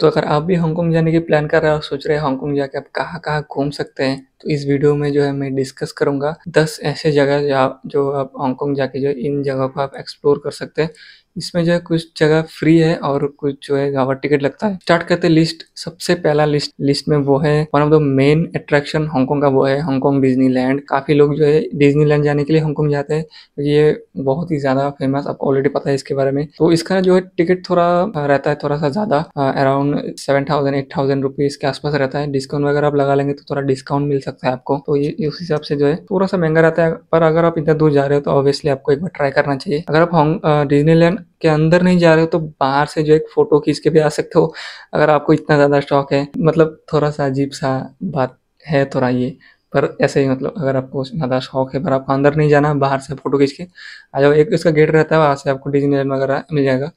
तो अगर आप भी हांगकॉन्ग जाने की प्लान कर रहे हो सोच रहे हैं हांगकॉन्ग जाके आप कहाँ कहाँ घूम सकते हैं तो इस वीडियो में जो है मैं डिस्कस करूँगा दस ऐसे जगह जो आप जो आप हांगकॉन्ग जाके जो इन जगह को आप एक्सप्लोर कर सकते हैं इसमें जो है कुछ जगह फ्री है और कुछ जो है गावर टिकट लगता है स्टार्ट करते हैं लिस्ट सबसे पहला लिस्ट लिस्ट में वो है one of the main attraction Hong Kong का वो है हांगकॉन्ग डिज्नीलैंड काफी लोग जो है डिज्नीलैंड जाने के लिए हांगकॉन्ग जाते हैं क्योंकि ये बहुत ही ज्यादा फेमस आपको ऑलरेडी पता है इसके बारे में तो इसका जो है टिकट थोड़ा रहता है थोड़ा सा ज्यादा around seven thousand eight thousand rupees के आसपास रहता है डिस्काउंट वगैरह आप लगा लेंगे तो थोड़ा डिस्काउंट मिल सकता है आपको तो ये उस हिसाब से जो है थोड़ा सा महंगा रहता है पर अगर आप इतना दूर जा रहे हो तो ऑब्वियसली आपको एक बार ट्राई करना चाहिए अगर आप डिज्नीलैंड के अंदर नहीं जा रहे हो तो बाहर से जो एक फ़ोटो खींच के भी आ सकते हो अगर आपको इतना ज़्यादा शौक है मतलब थोड़ा सा अजीब सा बात है थोड़ा तो ये पर ऐसे ही मतलब अगर आपको ज़्यादा शौक है पर आपको अंदर नहीं जाना बाहर से फ़ोटो खींच के आ जाओ एक इसका गेट रहता है वहाँ से आपको डिजनी वगैरह मिल जाएगा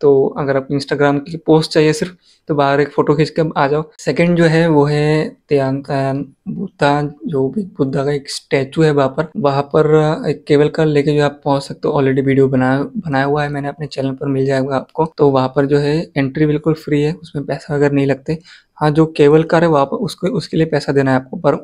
तो अगर आप इंस्टाग्राम की पोस्ट चाहिए सिर्फ तो बाहर एक फ़ोटो खींच के आ जाओ सेकंड जो है वो है तेयांतायन बुद्धा जो भी बुद्धा का एक स्टैचू है वहाँ पर वहाँ पर एक केबल कार लेके जो आप पहुँच सकते हो ऑलरेडी वीडियो बना बनाया हुआ है मैंने अपने चैनल पर मिल जाएगा आपको तो वहाँ पर जो है एंट्री बिल्कुल फ्री है उसमें पैसा वगैरह नहीं लगते हाँ जो केबल कार है वहाँ उसको उसके लिए पैसा देना है आपको पर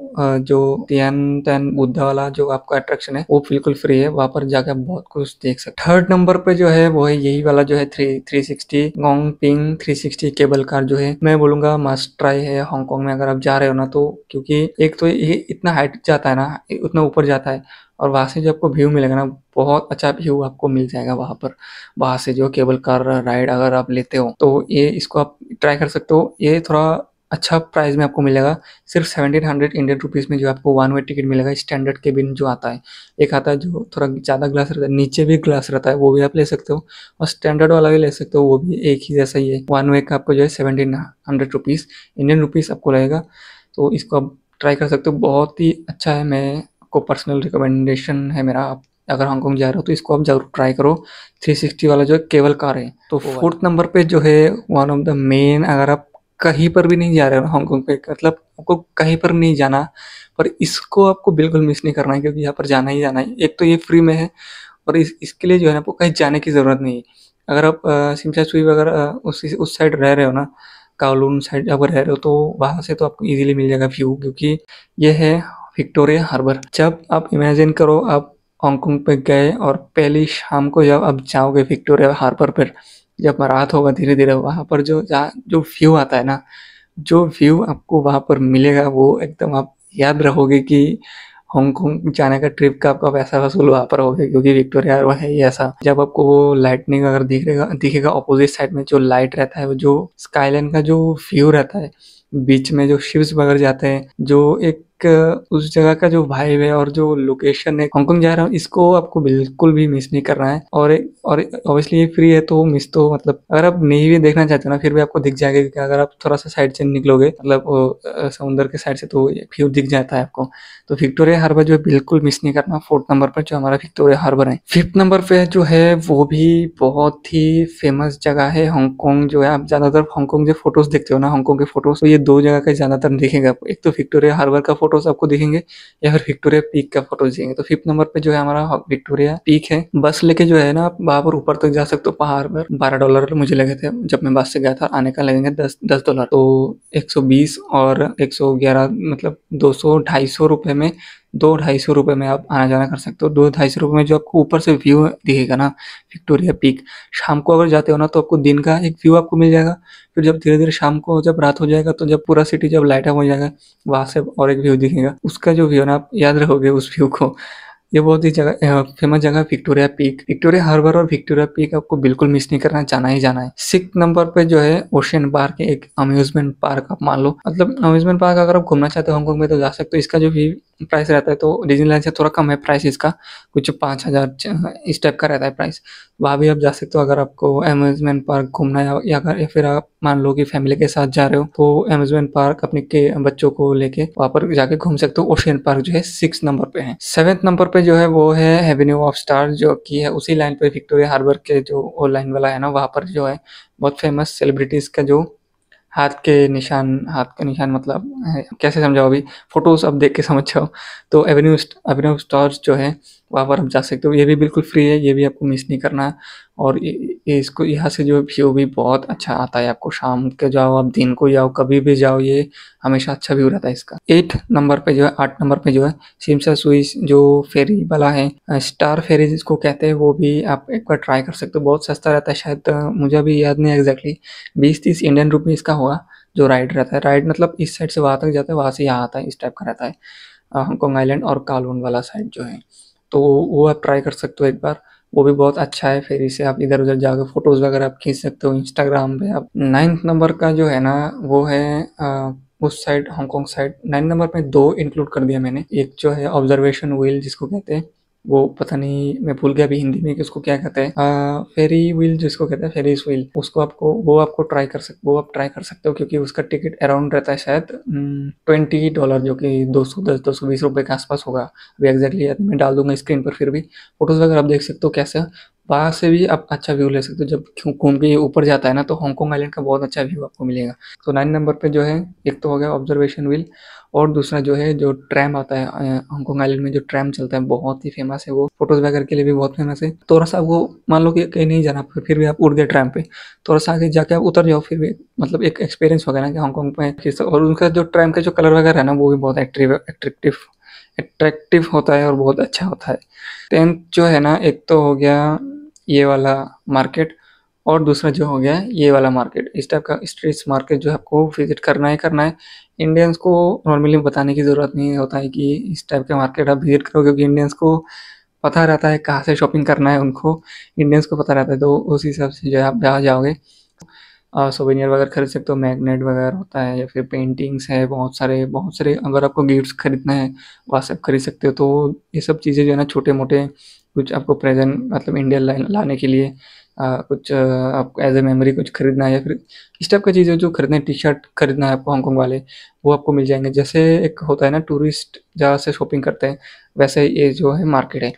जो तियन तैन बुद्धा वाला जो आपका अट्रैक्शन है वो बिल्कुल फ्री है वहाँ पर जाकर आप बहुत कुछ देख सकते थर्ड नंबर पे जो है वो है यही वाला जो है three three sixty Ngong Ping three sixty cable car जो है मैं बोलूंगा मस्ट ट्राई है हांगकॉन्ग में अगर आप जा रहे हो ना तो क्योंकि एक तो ये इतना हाइट जाता है ना उतना ऊपर जाता है और वहाँ से जो आपको व्यू मिलेगा ना बहुत अच्छा व्यू आपको मिल जाएगा वहाँ पर वहाँ से जो केबल कार राइड अगर आप लेते हो तो ये इसको आप ट्राई कर सकते हो ये थोड़ा अच्छा प्राइस में आपको मिलेगा सिर्फ सेवनटीन हंड्रेड इंडियन रुपीज़ में जो आपको वन वे टिकट मिलेगा स्टैंडर्ड केबिन जो आता है एक आता है जो थोड़ा ज़्यादा ग्लास रहता है नीचे भी ग्लास रहता है वो भी आप ले सकते हो और स्टैंडर्ड वाला भी ले सकते हो वो भी एक ही जैसा ही है वन वे का आपको जो है seventeen hundred rupees Indian rupees आपको लगेगा तो इसको आप ट्राई कर सकते हो बहुत ही अच्छा है मैं आपको पर्सनल रिकमेंडेशन है मेरा आप अगर हांगकॉन्ग जा रहे हो तो इसको आप जरूर ट्राई करो 360 वाला जो केवल कार है तो फोर्थ नंबर पे जो है वन ऑफ द मेन अगर आप कहीं पर भी नहीं जा रहे हो हांगकॉन्ग पे मतलब आपको कहीं पर नहीं जाना पर इसको आपको बिल्कुल मिस नहीं करना है क्योंकि यहाँ पर जाना ही जाना है एक तो ये फ्री में है और इस इसके लिए जो है ना आपको कहीं जाने की ज़रूरत नहीं है अगर आप सिमसा सुई वगैरह उस उस साइड रह रहे हो ना कावलून साइड अगर रह रहे हो तो वहाँ से तो आपको इजीली मिल जाएगा व्यू क्योंकि ये है विक्टोरिया हार्बर जब आप इमेजिन करो आप हांगकॉन्ग पे गए और पहली शाम को जब आप जाओगे विक्टोरिया हार्बर पर जब रात होगा धीरे धीरे वहाँ पर जो जो व्यू आता है ना जो व्यू आपको वहाँ पर मिलेगा वो एकदम आप याद रहोगे कि हांगकॉन्ग जाने का ट्रिप का आपका पैसा वसूल वहाँ पर होगा क्योंकि विक्टोरिया हार्बर है ही ऐसा जब आपको वो लाइटनिंग अगर दिखेगा दिखेगा अपोजिट साइड में जो लाइट रहता है वो जो स्काईलाइन का जो व्यू रहता है बीच में जो शिप्स वगैरह जाते हैं जो एक उस जगह का जो भाई है और जो लोकेशन है हांगकॉन्ग जा रहा हूँ इसको आपको बिल्कुल भी मिस नहीं करना है और और ऑब्वियसली ये फ्री है तो मिस तो मतलब अगर आप नहीं भी देखना चाहते हो ना फिर भी आपको दिख जाएगा कि अगर आप थोड़ा सा साइड से निकलोगे मतलब समुद्र के साइड से तो फ्यू दिख जाता है आपको तो विक्टोरिया हार्बर जो है बिल्कुल मिस नहीं करना फोर्थ नंबर पर जो हमारा विक्टोरिया हार्बर है फिफ्थ नंबर पर जो है वो भी बहुत ही फेमस जगह है हांगकॉन्ग जो है आप ज़्यादातर हांगकॉन्ग जो फोटोज देखते हो ना हांगकॉन्ग के फोटोज तो ये दो जगह का ज़्यादातर देखेंगे आपको एक तो विक्टोरिया हार्बर का फोटोज आपको दिखेंगे या फिर विक्टोरिया पीक का फोटोज देखेंगे तो फिफ्थ नंबर पे जो है हमारा विक्टोरिया पीक है बस लेके जो है ना आप वहाँ पर ऊपर तक जा सकते हो पहाड़ पर बारह डॉलर मुझे लगे थे जब मैं बस से गया था आने का लगेंगे दस दस डॉलर तो एक और एक मतलब दो सौ ढाई में दो ढाई सौ रुपये में आप आना जाना कर सकते हो दो ढाई सौ रुपये में जो आपको ऊपर से व्यू दिखेगा ना विक्टोरिया पीक शाम को अगर जाते हो ना तो आपको दिन का एक व्यू आपको मिल जाएगा फिर जब धीरे धीरे शाम को जब रात हो जाएगा तो जब पूरा सिटी जब लाइट अप हो जाएगा वहाँ से और एक व्यू दिखेगा उसका जो व्यू ना आप याद रखोगे उस व्यू को ये बहुत ही जगह फेमस जगह है विक्टोरिया पीक विक्टोरिया हार्बर और विक्टोरिया पीक आपको बिल्कुल मिस नहीं करना जाना ही जाना है सिक्स नंबर पे जो है ओशियन पार्क एक अम्यूजमेंट पार्क आप मान लो मतलब अम्यूजमेंट पार्क अगर आप घूमना चाहते हो हांगकॉन्ग में तो जा सकते हो इसका जो भी प्राइस रहता है तो डिजनीलैंड से थोड़ा कम है प्राइस इसका कुछ पाँच हज़ार इस टाइप का रहता है तो प्राइस वहाँ भी आप जा सकते हो अगर आपको अमेजमेंट पार्क घूमना है या अगर या फिर आप मान लो कि फैमिली के साथ जा रहे हो तो अमेजमेंट पार्क अपने के बच्चों को लेके वहाँ पर जाके घूम सकते हो ओशियन पार्क जो है सिक्स नंबर पे है सेवेंथ नंबर पे जो है वो है एवेन्यू ऑफ स्टार जो की है उसी लाइन पे विक्टोरिया हार्बर के जो लाइन वाला है ना वहाँ पर जो है बहुत फेमस सेलिब्रिटीज का जो हाथ के निशान हाथ का निशान मतलब कैसे समझाओ अभी फोटोज अब देख के समझ जाओ तो एवेन्यू एवेन्यू स्टॉर्स जो है वहाँ पर आप जा सकते हो ये भी बिल्कुल फ्री है ये भी आपको मिस नहीं करना है और ये इसको यहाँ से जो है व्यू भी बहुत अच्छा आता है आपको शाम के जाओ आप दिन को जाओ कभी भी जाओ ये हमेशा अच्छा व्यू रहता है इसका एट नंबर पे जो है आठ नंबर पे जो है सिमसा सुइस जो फेरी वाला है स्टार फेरी जिसको कहते हैं वो भी आप एक बार ट्राई कर सकते हो बहुत सस्ता रहता है शायद मुझे भी याद नहीं एग्जैक्टली बीस तीस इंडियन रुपये इसका हुआ जो राइड रहता है राइड मतलब इस साइड से वहाँ तक जाता है वहाँ से यहाँ आता है इस टाइप का रहता है हॉन्गकॉन्ग आइलैंड और कालून वाला साइड जो है तो वो आप ट्राई कर सकते हो एक बार वो भी बहुत अच्छा है फिर इसे आप इधर उधर जाकर फ़ोटोज़ वगैरह आप खींच सकते हो इंस्टाग्राम पे आप नाइन्थ नंबर का जो है ना वो है आ, उस side Hong Kong side nine number में दो इंक्लूड कर दिया मैंने एक जो है ऑब्जर्वेशन व्हील जिसको कहते हैं वो पता नहीं मैं भूल गया अभी हिंदी में कि उसको क्या कहते हैं फेरी व्हील जिसको कहते हैं फेरीज व्हील उसको आपको वो आपको ट्राई कर सकते वो आप ट्राई कर सकते हो क्योंकि उसका टिकट अराउंड रहता है शायद ट्वेंटी हम्म, डॉलर जो कि दो सौ दस दो सौ बीस रुपये के आसपास होगा अभी एग्जैक्टली मैं डाल दूंगा स्क्रीन पर फिर भी फोटोज़ वगैरह आप देख सकते हो कैसे वहाँ से भी आप अच्छा व्यू ले सकते हो जब घूम के ऊपर जाता है ना तो हांगकॉन्ग आइलैंड का बहुत अच्छा व्यू आपको मिलेगा तो नाइन नंबर पर जो है एक तो हो गया ऑब्जर्वेशन व्हील और दूसरा जो है जो ट्रैम आता है हांगकॉन्ग आइलैंड में जो ट्रैम चलता है बहुत ही फेमस है वो फोटोज वगैरह के लिए भी बहुत फेमस है थोड़ा सा वो मान लो कि कहीं नहीं जाना फिर भी आप उड़ गए ट्रैम पे थोड़ा सा आगे जाके आप उतर जाओ फिर भी मतलब एक एक्सपीरियंस हो गया ना कि हांगकॉन्ग में और उनका जो ट्रैम का जो कलर वगैरह है ना वो भी बहुत एट्रैक्टिव एट्रेक्टिव एट्रैक्टिव होता है और बहुत अच्छा होता है टेंथ जो है ना एक तो हो गया ये वाला मार्केट और दूसरा जो हो गया ये वाला मार्केट इस टाइप का स्ट्रीट्स मार्केट जो है आपको विजिट करना ही करना है इंडियंस को नॉर्मली बताने की ज़रूरत नहीं होता है कि इस टाइप के मार्केट आप विजिट करो क्योंकि इंडियंस को पता रहता है कहाँ से शॉपिंग करना है उनको इंडियंस को पता रहता है तो उस हिसाब से जो है आप जहाँ जाओगे सोवेनियर वगैरह खरीद सकते हो मैगनेट वगैरह होता है या फिर पेंटिंग्स है बहुत सारे बहुत सारे अगर आपको गिफ्ट्स खरीदना है वहाँ खरीद सकते हो तो ये सब चीज़ें जो है ना छोटे मोटे कुछ आपको प्रेजेंट मतलब इंडिया लाने के लिए आ, कुछ आपको एज ए मेमोरी कुछ खरीदना है या फिर इस टाइप का चीज़ें जो खरीदने टी शर्ट खरीदना है आपको हांगकॉन्ग वाले वो आपको मिल जाएंगे जैसे एक होता है ना टूरिस्ट जहाँ से शॉपिंग करते हैं वैसे ये जो है मार्केट है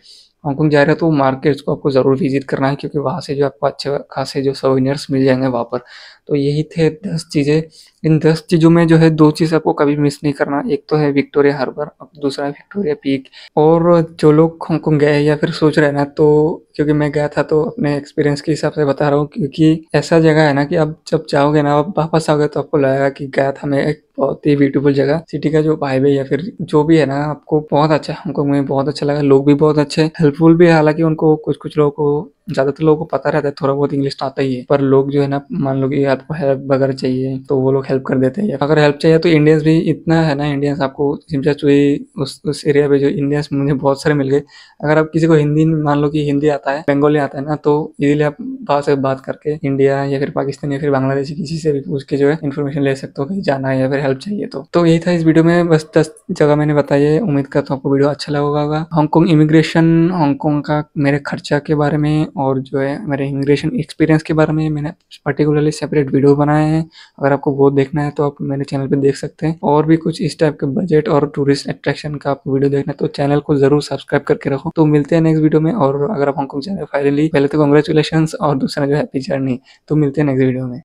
हांगकॉन्ग जा रहे हैं तो मार्केट्स को आपको ज़रूर विजिट करना है क्योंकि वहाँ से जो आपको अच्छे खासे जो सोविनियर्स मिल जाएंगे वहाँ पर तो यही थे दस चीज़ें इन दस चीज़ों में जो है दो चीज़ आपको कभी मिस नहीं करना एक तो है विक्टोरिया हार्बर और दूसरा है विक्टोरिया पीक और जो लोग हांगकॉन्ग गए या फिर सोच रहे हैं ना तो क्योंकि मैं गया था तो अपने एक्सपीरियंस के हिसाब से बता रहा हूँ क्योंकि ऐसा जगह है ना कि आप जब जाओगे ना आप वापस आओगे तो आपको लगेगा कि गया था मैं एक बहुत ही ब्यूटीफुल जगह सिटी का जो हाईवे या फिर जो भी है ना आपको बहुत अच्छा हमको मुझे बहुत अच्छा लगा लोग भी बहुत अच्छे हेल्पफुल भी है हालांकि उनको कुछ कुछ लोगों को ज्यादातर लोगों को पता रहता है थोड़ा बहुत इंग्लिश तो आता ही है पर लोग जो है ना मान लो कि आपको हेल्प वगैरह चाहिए तो वो लोग हेल्प कर देते हैं अगर हेल्प चाहिए तो इंडियंस भी इतना है ना इंडियंस आपको सिमचा चुई उस उस एरिया पे जो इंडियंस मुझे बहुत सारे मिल गए अगर आप किसी को हिंदी मान लो कि हिंदी आता है बंगाली आता है ना तो इजीली आप बात से बात करके इंडिया या फिर पाकिस्तान या फिर बांग्लादेश किसी से भी पूछ के जो है इन्फॉर्मेशन ले सकते हो कहीं जाना है या फिर हेल्प चाहिए तो तो यही था इस वीडियो में बस दस जगह मैंने बताई है उम्मीद करता हूँ आपको वीडियो अच्छा लगा होगा हांगकॉन्ग इमिग्रेशन हांगकॉन्ग का मेरे खर्चा के बारे में और जो है मेरे इमिग्रेशन एक्सपीरियंस के बारे में मैंने पर्टिकुलरली सेपरेट वीडियो बनाए हैं अगर आपको वो देखना है तो आप मेरे चैनल पर देख सकते हैं और भी कुछ इस टाइप के बजट और टूरिस्ट अट्रैक्शन का आप वीडियो देखना है तो चैनल को जरूर सब्सक्राइब करके रखो तो मिलते हैं नेक्स्ट वीडियो में और अगर आप हमको चैनल फाइनली पहले तो कॉन्ग्रेचुलेशन और दूसरा जो हैप्पी जर्नी तो मिलते हैं नेक्स्ट वीडियो में